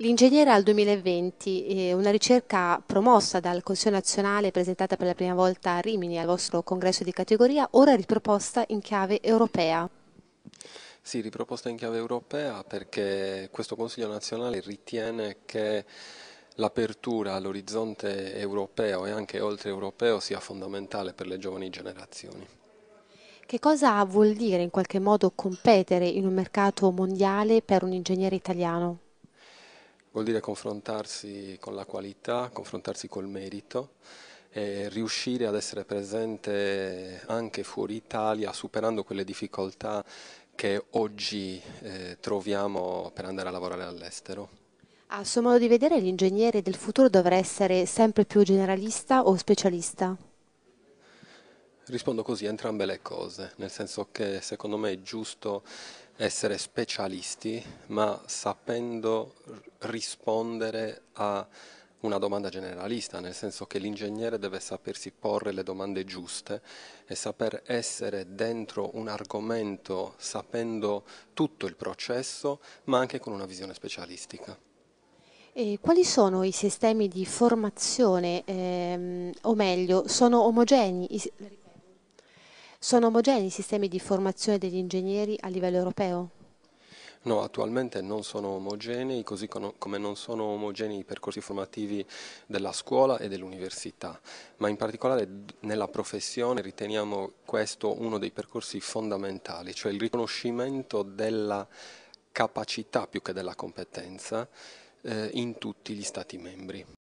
L'ingegnere al 2020 eh, una ricerca promossa dal Consiglio nazionale presentata per la prima volta a Rimini al vostro congresso di categoria, ora riproposta in chiave europea. Sì, riproposta in chiave europea perché questo Consiglio nazionale ritiene che l'apertura all'orizzonte europeo e anche oltre europeo sia fondamentale per le giovani generazioni. Che cosa vuol dire in qualche modo competere in un mercato mondiale per un ingegnere italiano? vuol dire confrontarsi con la qualità, confrontarsi col merito e riuscire ad essere presente anche fuori Italia superando quelle difficoltà che oggi eh, troviamo per andare a lavorare all'estero. A suo modo di vedere l'ingegnere del futuro dovrà essere sempre più generalista o specialista? Rispondo così a entrambe le cose, nel senso che secondo me è giusto essere specialisti, ma sapendo rispondere a una domanda generalista, nel senso che l'ingegnere deve sapersi porre le domande giuste e saper essere dentro un argomento sapendo tutto il processo, ma anche con una visione specialistica. E quali sono i sistemi di formazione, ehm, o meglio, sono omogenei? Sono omogenei i sistemi di formazione degli ingegneri a livello europeo? No, attualmente non sono omogenei, così come non sono omogenei i percorsi formativi della scuola e dell'università, ma in particolare nella professione riteniamo questo uno dei percorsi fondamentali, cioè il riconoscimento della capacità più che della competenza eh, in tutti gli Stati membri.